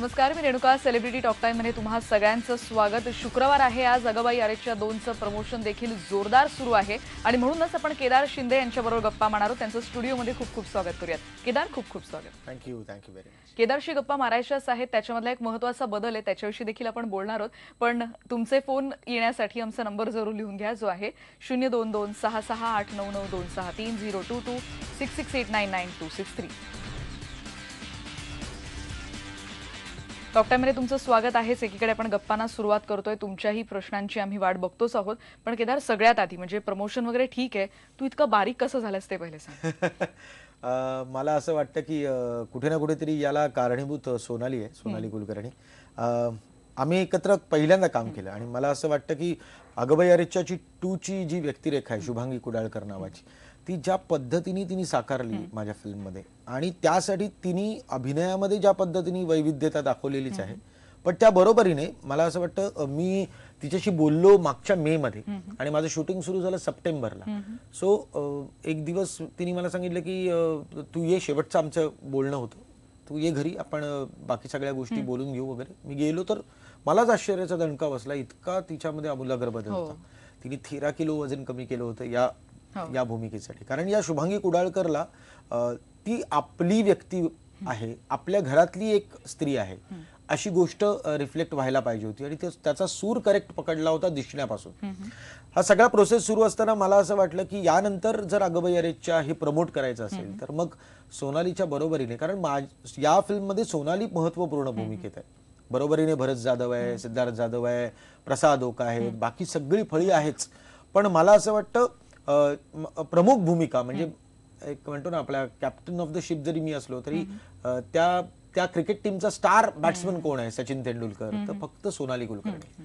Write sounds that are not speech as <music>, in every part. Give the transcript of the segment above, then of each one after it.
नमस्कार मी Renuka celebrity talk मध्ये तुम्हा सगळ्यांचं स्वागत शुक्रवार आहे आज अगबाई आरेच्या दोनचं प्रमोशन देखील जोरदार सुरू आहे आणि म्हणूनच आपण केदार शिंदे यांच्याबरोबर गप्पा मारणार त्यांचं स्टुडिओमध्ये खूप खूप स्वागत करूयात केदार खूप खूप स्वागत थँक्यू थँक्यू व्हेरी मच केदारशी गप्पा मारायच्याच आहेत त्याच्यामधला एक महत्वाचा बदल आहे त्याच्याविषयी देखील आपण बोलणार आहोत पण तुमचे फोन येण्यासाठी आमचा नंबर जरूर लिहून घ्या जो आहे शून्य दोन दोन सहा सहा आठ नऊ नऊ दोन सहा तीन zero two two six six eight nine nine two six three doctor मेरे तुमचं स्वागत आहेच एकीकडे आपण गप्पांना सुरुवात करतोय तुमच्याही प्रश्नांची आम्ही वाट बघतोच आहोत पण केदार सगळ्यात आधी म्हणजे प्रमोशन वगैरे ठीक आहे तू इतकं बारीक कसं झालंस ते पहिले सांग <laughs> मला असं वाटतं की कुठे ना कुठेतरी याला कारणीभूत सोनाली आहे सोनाली कुलकर्णी आम्ही एकत्र पहिल्यांदा काम केलं आणि मला असं वाटतं की अगबाई टू ची जी व्यक्तिरेखा आहे शुभांगी कुडाळकर नावाची ती ज्या पद्धतीने तिने साकारली माझ्या फिल्ममध्ये आणि त्यासाठी तिने अभिनयामध्ये ज्या पद्धतीने वैविध्यता दाखवलेलीच आहे पण त्या बरोबरीने मला असं वाटतं मी तिच्याशी बोललो मागच्या मे मध्ये आणि माझं शूटिंग सुरू झालं सप्टेंबरला सो एक दिवस तिने मला सांगितलं की तू ये शेवटचं आमचं बोलणं होतं तू ये घरी आपण बाकी सगळ्या गोष्टी बोलून घेऊ वगैरे मी गेलो तर मलाच आश्चर्याचा दणका बसला इतका तिच्यामध्ये आमूलाग्र बदल हो. होता तिने तेरा किलो वजन कमी केलं होतं या हो. या भूमिकेसाठी कारण या शुभांगी कुडाळकरला ती आपली व्यक्ती आहे आपल्या घरातली एक स्त्री आहे अशी गोष्ट रिफ्लेक्ट व्हायला पाहिजे होती आणि त्याचा सूर करेक्ट पकडला होता दिसण्यापासून हा सगळा प्रोसेस सुरू असताना मला असं वाटलं की यानंतर जर अगबाई अरेच्या हे प्रमोट करायचं असेल तर मग सोनालीच्या बरोबरीने कारण या फिल्ममध्ये सोनाली महत्वपूर्ण भूमिकेत आहे बरोबरीने भरत जाधव आहे सिद्धार्थ जाधव आहे प्रसाद ओक आहे बाकी सगळी फळी आहेच पण मला असं वाटतं प्रमुख भूमिका म्हणजे एक म्हणतो ना आपल्या कॅप्टन ऑफ द शिप जरी मी असलो तरी त्या त्या क्रिकेट टीमचा स्टार बॅट्समन कोण आहे सचिन तेंडुलकर तर फक्त सोनाली कुलकर्णी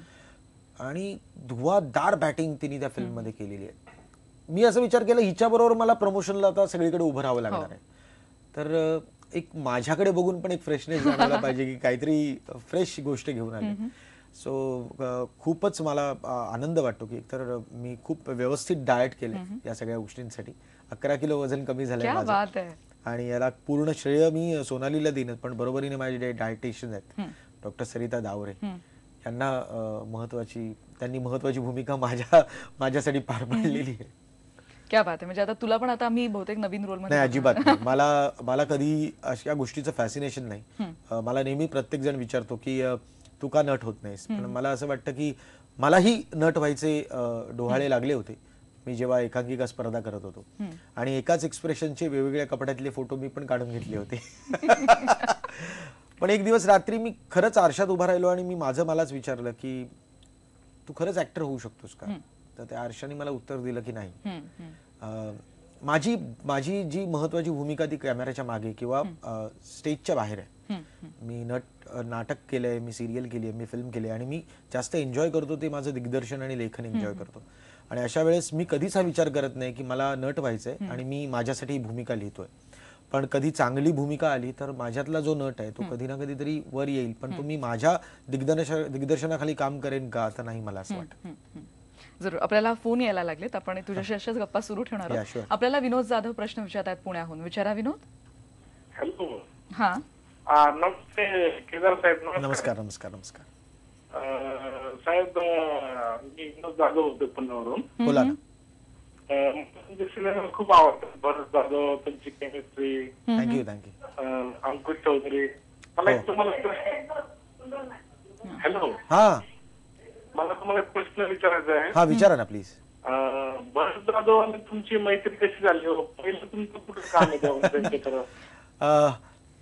आणि धुवादार बॅटिंग तिने त्या फिल्म मध्ये केलेली आहे मी असं विचार केला हिच्या बरोबर मला प्रमोशनला आता सगळीकडे उभं राहावं लागणार हो. आहे तर एक माझ्याकडे बघून पण एक फ्रेशनेस जाणायला <laughs> पाहिजे की काहीतरी फ्रेश गोष्ट घेऊन आली सो खूपच मला आनंद वाटतो की तर मी खूप व्यवस्थित डाएट केले या सगळ्या गोष्टींसाठी अकरा किलो वजन कमी झालं आणि याला पूर्ण श्रेय मी सोनालीला देईन पण बरोबरीने माझे डायटिशियन आहेत डॉक्टर सरिता दावरे यांना महत्वाची त्यांनी महत्वाची भूमिका माझ्या माझ्यासाठी पार पाडलेली आहे क्या बात आहे म्हणजे आता तुला पण आता मी बहुतेक नवीन रोल नाही अजिबात <laughs> मला मला कधी अशा गोष्टीचं फॅसिनेशन नाही मला नेहमी प्रत्येक जण विचारतो की तू का नट होत नाहीस पण मला असं वाटतं की मलाही नट व्हायचे डोहाळे लागले होते मी जेव्हा एकांकिका स्पर्धा करत होतो आणि एकाच एक्सप्रेशनचे वेगवेगळ्या कपड्यातले फोटो मी पण काढून घेतले होते <laughs> पण एक दिवस रात्री मी खरंच आरशात उभा राहिलो आणि मी माझं मलाच विचारलं की तू खरंच ऍक्टर होऊ शकतोस का तर त्या आरशाने मला उत्तर दिलं की नाही माझी माझी जी महत्वाची भूमिका ती कॅमेऱ्याच्या मागे किंवा स्टेजच्या बाहेर आहे मी नट नाटक केलं मी सिरियल केली आहे मी फिल्म केली आहे आणि मी जास्त एन्जॉय करतो ते माझं दिग्दर्शन आणि लेखन एन्जॉय करतो आणि अशा वेळेस मी कधीच हा विचार करत नाही की मला नट व्हायचं आणि मी माझ्यासाठी भूमिका लिहितोय पण कधी चांगली भूमिका आली तर माझ्यातला जो नट आहे तो कधी ना तरी वर येईल पण तो मी माझ्या दिग्दर्शनाखाली काम करेन का असं नाही मला असं वाटतं जरूर आपल्याला फोन यायला तर आपण तुझ्याशी अशाच गप्पा सुरू ठेवणार आपल्याला विनोद जाधव प्रश्न विचारतात पुण्याहून विचारा विनोद हॅलो हा नमस्ते केदार साहेब नमस्कार नमस्कार नमस्कार साहेब मी जाधव होतो पुण्यावरून बोला सिनेमा खूप आवडतात भरत जाधव त्यांची chemistry thank you thank you Ankush Chaudhari मला एक तुम्हाला हॅलो हा मला तुम्हाला एक प्रश्न विचारायचा आहे हा विचारा ना प्लीज भरत जाधव आणि तुमची मैत्री कशी झाली हो पहिलं तुमचं कुठं काम होतं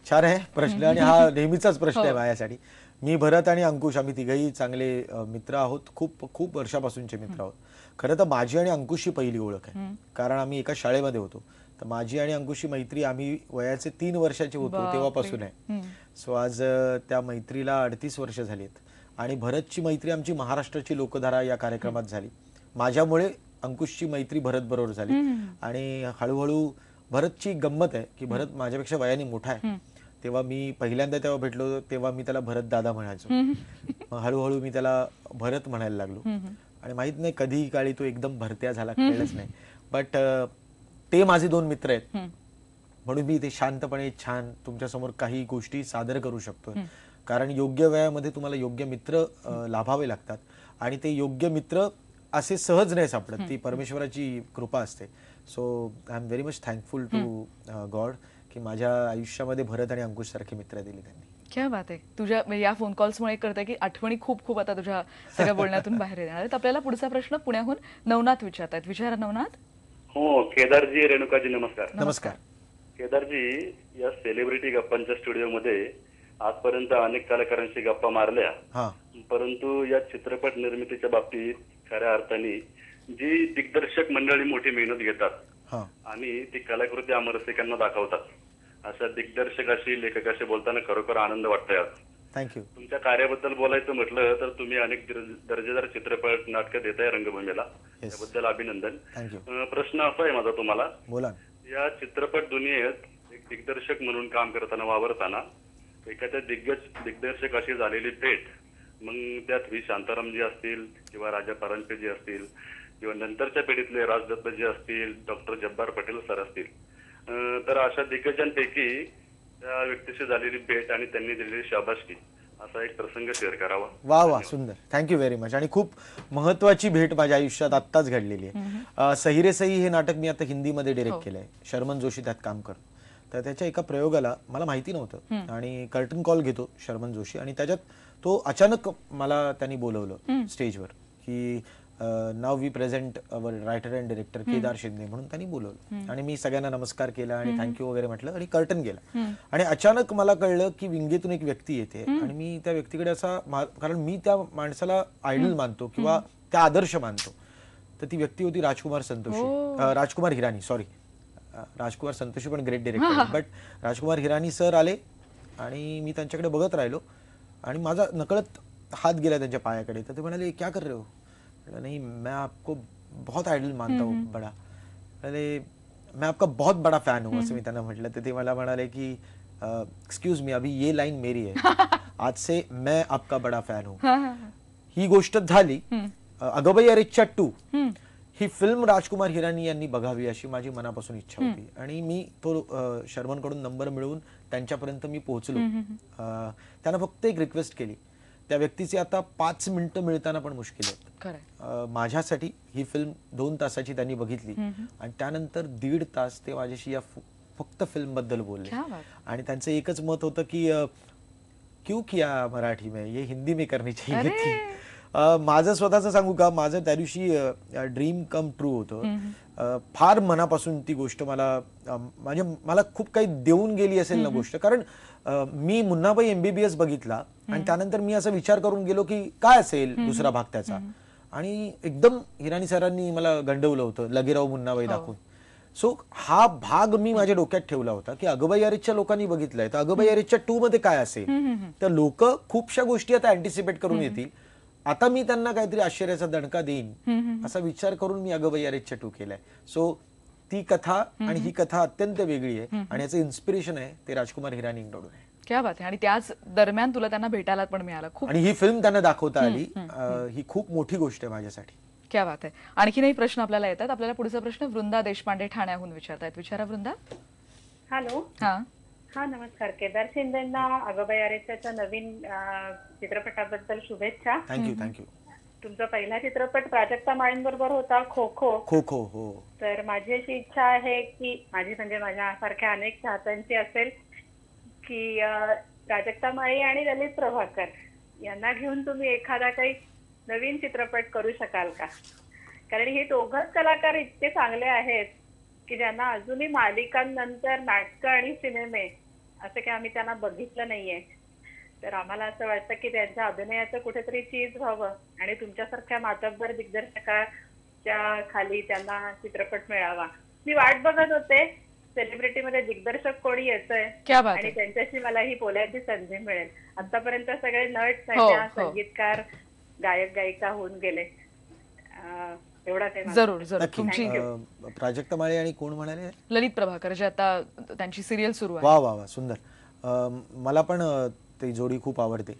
छान आहे प्रश्न आणि हा नेहमीचाच प्रश्न आहे हो. माझ्यासाठी मी भरत आणि अंकुश आम्ही तिघेही चांगले मित्र आहोत खूप खूप वर्षापासूनचे मित्र आहोत खरं तर माझी आणि अंकुशची पहिली ओळख आहे कारण आम्ही एका शाळेमध्ये होतो तर माझी आणि अंकुशची मैत्री आम्ही वयाचे तीन वर्षाचे होतो तेव्हापासून आहे सो आज त्या मैत्रीला अडतीस वर्ष झालीत आणि भरतची मैत्री आमची महाराष्ट्राची लोकधारा या कार्यक्रमात झाली माझ्यामुळे अंकुशची मैत्री भरत बरोबर झाली आणि हळूहळू भरतची गंमत आहे की भरत माझ्यापेक्षा वयाने मोठा आहे तेव्हा मी पहिल्यांदा तेव्हा भेटलो तेव्हा मी त्याला भरत दादा म्हणायचो हळूहळू मी त्याला भरत म्हणायला लागलो आणि माहित नाही कधीही काळी तो एकदम भरत्या झाला कळलंच नाही बट ते माझे दोन मित्र आहेत म्हणून मी ते शांतपणे छान तुमच्यासमोर काही गोष्टी सादर करू शकतो कारण योग्य वयामध्ये तुम्हाला योग्य मित्र लाभावे लागतात आणि ते योग्य मित्र असे सहज नाही सापडत ती परमेश्वराची कृपा असते so I am very much thankful to God की माझ्या आयुष्यामध्ये भरत आणि अंकुश सारखे मित्र दिले त्यांनी क्या बात आहे तुझ्या म्हणजे या फोन कॉल्समुळे करते की आठवणी खूप खूप आता तुझ्या सगळ्या बोलण्यातून बाहेर येणार आपल्याला पुढचा प्रश्न पुण्याहून नवनाथ विचारत आहेत नवनाथ हो केदारजी रेणुकाजी नमस्कार नमस्कार केदारजी या सेलिब्रिटी गप्पांच्या स्टुडिओ मध्ये आजपर्यंत अनेक कलाकारांशी गप्पा मारल्या परंतु या चित्रपट निर्मितीच्या बाबतीत खऱ्या अर्थाने जी दिग्दर्शक मंडळी मोठी मेहनत घेतात आणि ती कलाकृती आमरसिकांना दाखवतात अशा दिग्दर्शकाशी लेखकाशी बोलताना खरोखर आनंद वाटतोय आज थँक्यू तुमच्या कार्याबद्दल बोलायचं म्हटलं तर तुम्ही अनेक दर्जेदार चित्रपट नाटक देताय रंगभूमीला त्याबद्दल अभिनंदन प्रश्न असा आहे माझा तुम्हाला बोला या चित्रपट दुनियेत एक दिग्दर्शक म्हणून काम करताना वावरताना एखाद्या दिग्गज दिग्दर्शकाशी झालेली भेट मग त्यात व्ही शांतारामजी असतील किंवा राजा परांजपे जी असतील किंवा नंतरच्या पिढीतले राजदत्त जी असतील डॉक्टर जब्बार पटेल सर असतील तर अशा दिग्गजांपैकी त्या व्यक्तीशी झालेली भेट आणि त्यांनी दिलेली शाबासकी असा एक प्रसंग शेअर करावा वा वा सुंदर थँक्यू व्हेरी मच आणि खूप महत्वाची भेट माझ्या आयुष्यात आताच घडलेली आहे सहिरे सही हे नाटक मी आता हिंदीमध्ये डिरेक्ट हो. केलंय शर्मन जोशी त्यात काम करतो तर त्याच्या एका प्रयोगाला मला माहिती नव्हतं आणि कर्टन कॉल घेतो शर्मन जोशी आणि त्याच्यात तो अचानक मला त्यांनी बोलवलं स्टेजवर की नाव we present our writer and director Kedar Shinde म्हणून त्यांनी बोलवलं आणि मी सगळ्यांना नमस्कार केला आणि थँक्यू वगैरे म्हटलं आणि कर्टन गेला आणि अचानक मला कळलं की विंगेतून एक व्यक्ती येते आणि मी त्या व्यक्तीकडे असा कारण मी त्या माणसाला आयडल मानतो किंवा त्या आदर्श मानतो तर ती व्यक्ती होती राजकुमार संतोषी राजकुमार हिराणी सॉरी राजकुमार संतोषी पण great director but Rajkumar Hirani sir आले आणि मी त्यांच्याकडे बघत राहिलो आणि माझा नकळत हात गेला त्यांच्या पायाकडे तर ते म्हणाले क्या कर रे हो नहीं मैं आपको बहुत आइडल मानता हूँ बड़ा अरे मैं आपका बहुत बड़ा फैन हूँ सुमिता ने म्हटलं तर वाला बना म्हणाले की एक्सक्यूज मी अभी ये लाइन मेरी है <laughs> आज से मैं आपका बडा फैन हूँ हाँ, हाँ, हाँ। ही गोष्ट झाली हम्म। अगबाई अरे चट्टू हम्म। ही फिल्म राजकुमार हिरानी यांनी बघावी अशी माझी मनापासून इच्छा हम्म। होती आणि मी तो शर्मनकडून नंबर मिळवून त्यांच्यापर्यंत मी पोहोचलो त्यांना फक्त एक रिक्वेस्ट केली त्या व्यक्तीचे आता पाच मिनिटं मिळताना पण मुश्किल आहेत माझ्यासाठी ही फिल्म दोन तासाची त्यांनी बघितली आणि त्यानंतर दीड तास ते माझ्याशी या फक्त फिल्म बद्दल बोलले आणि त्यांचं एकच मत होतं की क्यू किया मराठी में ये हिंदी में करनी चाहिए माझं स्वतःच सांगू का माझं त्या दिवशी ड्रीम कम ट्रू होतं फार मनापासून ती गोष्ट मला म्हणजे मला खूप काही देऊन गेली असेल ना गोष्ट कारण मी मुन्नाबाई एमबीबीएस बघितला आणि त्यानंतर मी असा विचार करून गेलो की काय असेल दुसरा भाग त्याचा आणि एकदम हिराणी सरांनी मला गंडवलं होतं लगेराव मुन्नाबाई हो. दाखवून सो हा भाग मी माझ्या डोक्यात ठेवला होता की अगबाई अरिजच्या लोकांनी बघितलंय तर अगबाई अरिजच्या टू मध्ये काय असेल तर लोक खूपशा गोष्टी आता अँटिसिपेट करून येतील आता मी त्यांना काहीतरी आश्चर्याचा दणका देईन असा विचार करून मी अगबाई अरिजच्या टू केलाय सो ती कथा आणि ही कथा अत्यंत वेगळी आहे आणि याचं इन्स्पिरेशन आहे ते राजकुमार हिराणी क्या बात आहे आणि त्याच दरम्यान तुला त्यांना भेटायला पण मिळालं खूप आणि ही फिल्म त्यांना दाखवता आली ही खूप मोठी गोष्ट आहे माझ्यासाठी क्या बात आहे आणखीनही प्रश्न आपल्याला येतात आपल्याला पुढचा प्रश्न वृंदा देशपांडे ठाण्याहून विचारतायत विचारा वृंदा हॅलो हा हा नमस्कार केदार शिंदेना आरे आरेच्याच्या नवीन चित्रपटाबद्दल शुभेच्छा थँक्यू थँक्यू तुमचा पहिला चित्रपट प्राजक्ता बरोबर होता खो खो खो खो हो. तर माझी अशी इच्छा आहे की माझी म्हणजे माझ्यासारख्या अनेक चाहत्यांची असेल की प्राजक्ता माळी आणि ललित प्रभाकर यांना घेऊन तुम्ही एखादा काही नवीन चित्रपट करू शकाल का कारण हे दोघच कलाकार इतके चांगले आहेत की ज्यांना अजूनही मालिकांनंतर नाटकं आणि सिनेमे असं काही आम्ही त्यांना बघितलं नाहीये तर आम्हाला असं वाटतं की त्यांच्या अभिनयाचं कुठेतरी चीज व्हावं आणि तुमच्यासारख्या मातब्बर दिग्दर्शकाच्या खाली त्यांना चित्रपट मिळावा मी वाट बघत होते सेलिब्रिटी मध्ये दिग्दर्शक कोणी येत आहे आणि त्यांच्याशी मला ही बोलायची संधी मिळेल आतापर्यंत सगळे नट हो, हो. संगीतकार गायक गायिका होऊन गेले जरूर जरूर तुमची प्रोजेक्ट माळी आणि कोण म्हणाले ललित प्रभाकर जे आता त्यांची सिरियल सुरू आहे वा वा सुंदर मला पण ती जोडी खूप आवडते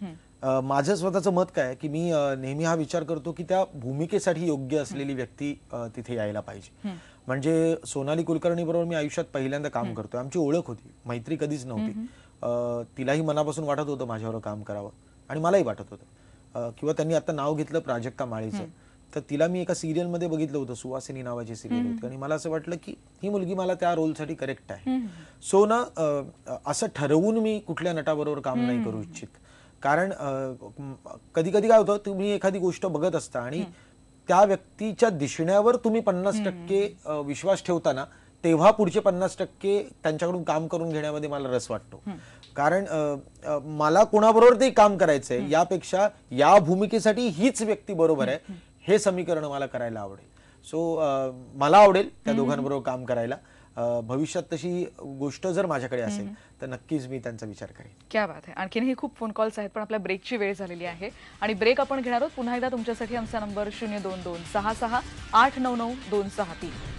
माझं स्वतःचं मत काय की मी नेहमी हा विचार करतो की त्या भूमिकेसाठी योग्य असलेली व्यक्ती तिथे यायला पाहिजे म्हणजे सोनाली कुलकर्णी बरोबर मी आयुष्यात पहिल्यांदा काम करतोय आमची ओळख होती मैत्री कधीच नव्हती तिलाही मनापासून वाटत होतं माझ्यावर काम करावं आणि मलाही वाटत होतं किंवा त्यांनी आता नाव घेतलं प्राजक्ता माळीचं तर तिला मी एका सिरियलमध्ये बघितलं होतं सुवासिनी नावाची सिरियल होती आणि मला असं वाटलं की ही मुलगी मला त्या रोलसाठी करेक्ट आहे सो ना असं ठरवून मी कुठल्या नटाबरोबर काम नाही करू इच्छित कारण कधी कधी काय होतं तुम्ही एखादी गोष्ट बघत असता आणि त्या व्यक्तीच्या दिसण्यावर तुम्ही पन्नास टक्के विश्वास ठेवताना तेव्हा पुढचे पन्नास टक्के त्यांच्याकडून काम करून घेण्यामध्ये मला रस वाटतो कारण मला कोणाबरोबर ते काम करायचंय यापेक्षा या भूमिकेसाठी हीच व्यक्ती बरोबर आहे हे समीकरण मला करायला आवडेल सो मला आवडेल त्या दोघांबरोबर काम करायला भविष्यात तशी गोष्ट जर माझ्याकडे असेल तर नक्कीच मी त्यांचा विचार करेन क्या बात आहे हे खूप फोन कॉल्स आहेत पण आपल्या ब्रेकची वेळ झालेली आहे आणि ब्रेक आपण घेणार आहोत पुन्हा एकदा तुमच्यासाठी आमचा नंबर शून्य दोन दोन सहा सहा आठ नऊ नऊ दोन सहा तीन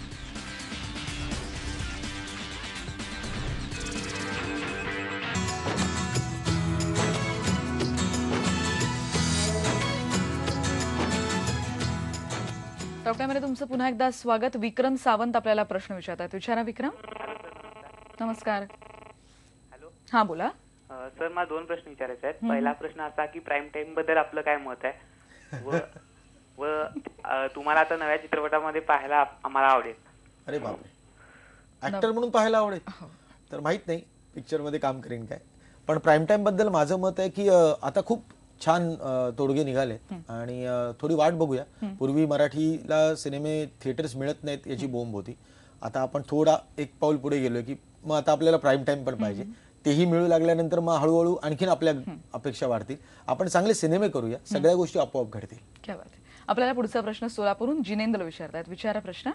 तुमचं पुन्हा एकदा स्वागत विक्रम सावंत आपल्याला प्रश्न विचारतात विचारा विक्रम नमस्कार हॅलो हा बोला सर मला दोन प्रश्न विचारायचे आहेत पहिला प्रश्न असा की प्राईम टाइम बद्दल आपलं काय मत आहे व व तुम्हाला आता नव्या चित्रपटामध्ये पाहायला आम्हाला आवडेल अरे बापरे ऍक्टर म्हणून पाहायला आवडेल हो. तर माहित नाही पिक्चरमध्ये काम करीन काय पण प्राईम टाइम बद्दल माझं मत आहे की आता खूप छान तोडगे निघाले आणि थोडी वाट बघूया पूर्वी मराठीला सिनेमे थिएटर्स मिळत नाहीत याची बोंब होती आता आपण थोडा एक पाऊल पुढे गेलो की मग आता आपल्याला प्राईम टाइम पण पाहिजे तेही मिळू लागल्यानंतर मग हळूहळू आणखीन आपल्या अपेक्षा वाढतील आपण चांगले सिनेमे करूया सगळ्या गोष्टी आपोआप घडतील आपल्याला पुढचा प्रश्न सोलापूरून जिनेंद्र विचारतात विचारा प्रश्न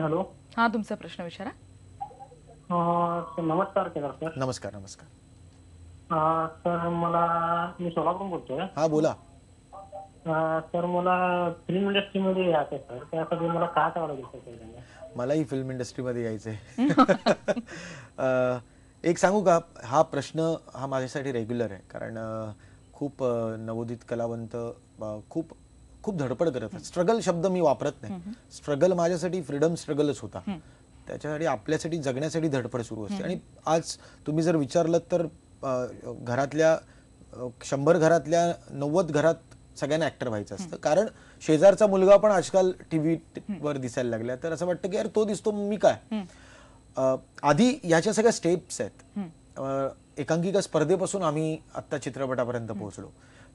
हॅलो हा तुमचा प्रश्न विचारा नमस्कार नमस्कार नमस्कार सर मला मी सोलापूरून बोलतोय हा बोला सर मला फिल्म इंडस्ट्रीमध्ये यायचं सर मला काय मलाही फिल्म इंडस्ट्रीमध्ये यायचं आहे एक सांगू का हा प्रश्न हा माझ्यासाठी रेग्युलर आहे कारण खूप नवोदित कलावंत खूप खूप धडपड करत आहेत स्ट्रगल शब्द मी वापरत नाही स्ट्रगल माझ्यासाठी फ्रीडम स्ट्रगलच होता त्याच्यासाठी आपल्यासाठी जगण्यासाठी धडपड सुरू असते आणि आज तुम्ही जर विचारलं तर घरातल्या शंभर घरातल्या नव्वद घरात सगळ्यांना ऍक्टर व्हायचं असतं कारण शेजारचा मुलगा पण आजकाल वर दिसायला लागला तर असं वाटतं की यार तो दिसतो मी काय आधी ह्याच्या सगळ्या स्टेप्स आहेत एकांकिका स्पर्धेपासून आम्ही आता चित्रपटापर्यंत पोहोचलो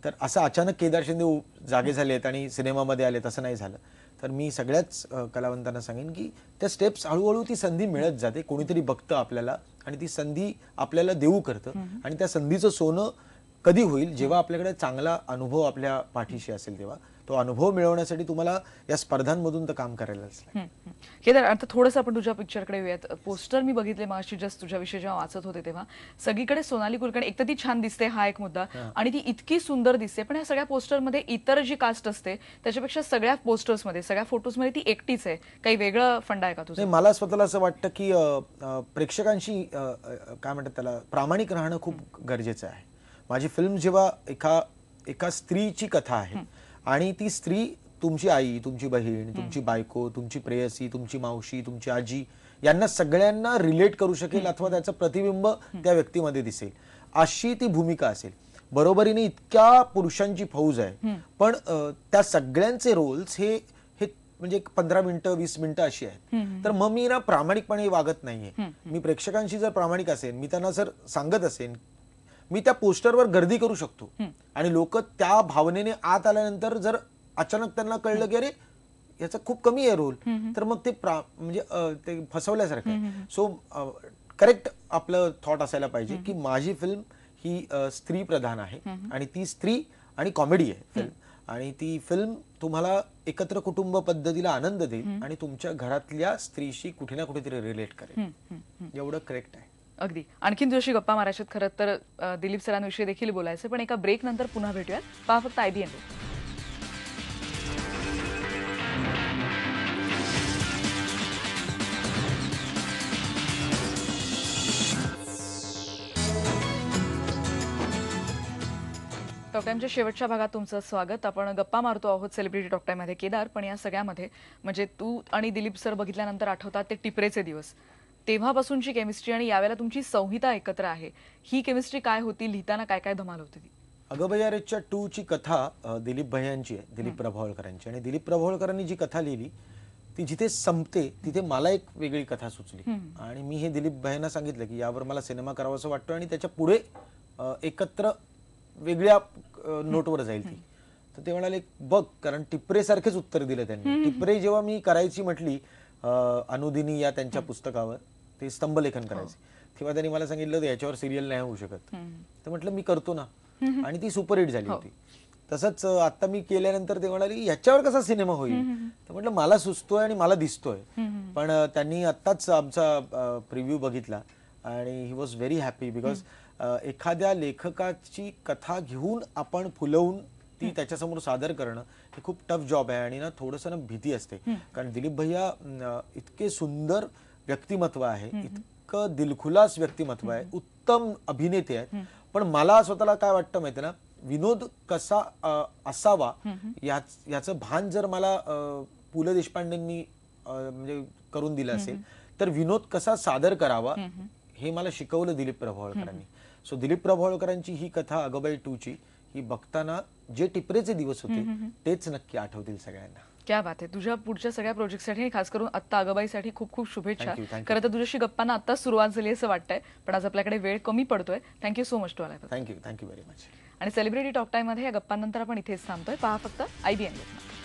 तर असं अचानक केदार शिंदे जागे झालेत आणि सिनेमामध्ये आलेत असं नाही झालं तर मी सगळ्याच कलावंतांना सांगेन की त्या स्टेप्स हळूहळू ती संधी मिळत जाते कोणीतरी बघतं आपल्याला आणि ती संधी आपल्याला देऊ करतं आणि त्या संधीचं सोनं कधी होईल जेव्हा आपल्याकडे चांगला अनुभव आपल्या पाठीशी असेल तेव्हा तो अनुभव मिळवण्यासाठी तुम्हाला या स्पर्धांमधून तर काम करायलाच केदार आता थोडस आपण तुझ्या पिक्चरकडे येऊयात पोस्टर मी बघितले महाशी जस्ट तुझ्याविषयी जेव्हा वाचत होते तेव्हा सगळीकडे सोनाली कुलकर्णी एक तर ती छान दिसते हा एक मुद्दा आणि ती इतकी सुंदर दिसते पण या सगळ्या पोस्टरमध्ये इतर जी कास्ट असते त्याच्यापेक्षा सगळ्या पोस्टर्समध्ये सगळ्या फोटोजमध्ये ती एकटीच आहे काही वेगळं फंड आहे का तुझं मला स्वतःला असं वाटतं की प्रेक्षकांशी काय म्हणतात त्याला प्रामाणिक राहणं खूप गरजेचं आहे माझी फिल्म जेव्हा एका एका स्त्रीची कथा आहे आणि ती स्त्री तुमची आई तुमची बहीण तुमची बायको तुमची प्रेयसी तुमची मावशी तुमची आजी यांना सगळ्यांना रिलेट करू शकेल अथवा त्याचं प्रतिबिंब त्या व्यक्तीमध्ये दिसेल अशी ती भूमिका असेल बरोबरीने इतक्या पुरुषांची फौज आहे पण त्या सगळ्यांचे रोल्स हे म्हणजे पंधरा मिनिटं वीस मिनिटं अशी आहेत तर मग मी ना प्रामाणिकपणे वागत नाहीये मी प्रेक्षकांशी जर प्रामाणिक असेल मी त्यांना जर सांगत असेल मी त्या पोस्टरवर गर्दी करू शकतो आणि लोक त्या भावनेने आत आल्यानंतर जर अचानक त्यांना कळलं की अरे याचा खूप कमी आहे रोल तर मग ते म्हणजे ते फसवल्यासारखं सो करेक्ट आपलं थॉट असायला पाहिजे की माझी फिल्म ही स्त्री प्रधान आहे आणि ती स्त्री आणि कॉमेडी आहे फिल्म आणि ती फिल्म तुम्हाला एकत्र कुटुंब पद्धतीला आनंद देईल आणि तुमच्या घरातल्या स्त्रीशी कुठे ना कुठेतरी रिलेट करेल एवढं करेक्ट आहे अगदी आणखीन जोशी गप्पा महाराष्ट्रात खरं तर दिलीप सरांविषयी देखील बोलायचं पण एका ब्रेक नंतर पुन्हा भेटूयात पहा फक्त आय बी एन टॉकटाईमच्या शेवटच्या भागात तुमचं स्वागत आपण गप्पा मारतो आहोत सेलिब्रिटी मध्ये केदार पण या सगळ्यामध्ये म्हणजे तू आणि दिलीप सर बघितल्यानंतर आठवतात ते टिपरेचे दिवस तेव्हापासूनची केमिस्ट्री आणि यावेळेला तुमची संहिता एकत्र आहे ही केमिस्ट्री काय होती लिहिताना काय काय धमाल होती अगबजारेच्या टू ची कथा दिलीप भयांची आहे दिलीप प्रभावळकरांची आणि दिलीप प्रभावळकरांनी जी कथा लिहिली ती जिथे संपते तिथे मला एक वेगळी कथा सुचली आणि मी हे दिलीप भयांना सांगितलं की यावर मला सिनेमा करावा असं वाटतो आणि त्याच्या पुढे एकत्र वेगळ्या नोटवर जाईल ती तर ते म्हणाले बघ कारण सारखेच उत्तर दिलं त्यांनी टिपरे जेव्हा मी करायची म्हटली अनुदिनी या त्यांच्या पुस्तकावर ते स्तंभलेखन हो. करायचे तेव्हा त्यांनी मला सांगितलं याच्यावर सिरियल नाही होऊ शकत तर म्हटलं मी करतो ना आणि ती सुपरहिट झाली हो. होती तसंच आता मी केल्यानंतर ते म्हणाले याच्यावर कसा सिनेमा होईल तर म्हटलं मला सुचतोय आणि मला दिसतोय पण त्यांनी आत्ताच आमचा प्रिव्ह्यू बघितला आणि he was very happy because एखाद्या लेखकाची कथा घेऊन आपण फुलवून ती त्याच्यासमोर सादर करणं हे खूप टफ जॉब आहे आणि ना थोडस ना भीती असते कारण दिलीप भैया इतके सुंदर व्यक्तिमत्व आहे इतकं दिलखुलास व्यक्तिमत्व आहे उत्तम अभिनेते आहेत पण मला स्वतःला काय वाटतं माहिती ना विनोद कसा असावा याच याच भान जर मला पु ल देशपांडेंनी म्हणजे करून दिलं असेल तर विनोद कसा सादर करावा हे मला शिकवलं दिलीप प्रभावळकरांनी सो दिलीप प्रभावळकरांची ही कथा अगोबाई टूची ही बघताना जे टिपरेचे दिवस होते तेच नक्की आठवतील सगळ्यांना क्या बात आहे तुझ्या पुढच्या सगळ्या प्रोजेक्टसाठी आणि खास करून आत्ता साठी खूप खूप शुभेच्छा खरं तर तुझ्याशी गप्पांना आता सुरुवात झाली असं वाटतंय पण आज आपल्याकडे वेळ कमी पडतोय थँक्यू सो मच टू आला थँक्यू थँक्यू व्हेरी मच आणि सेलिब्रिटी टॉक मध्ये या गप्पांनंतर आपण इथेच थांबतोय पहा फक्त आयबीएन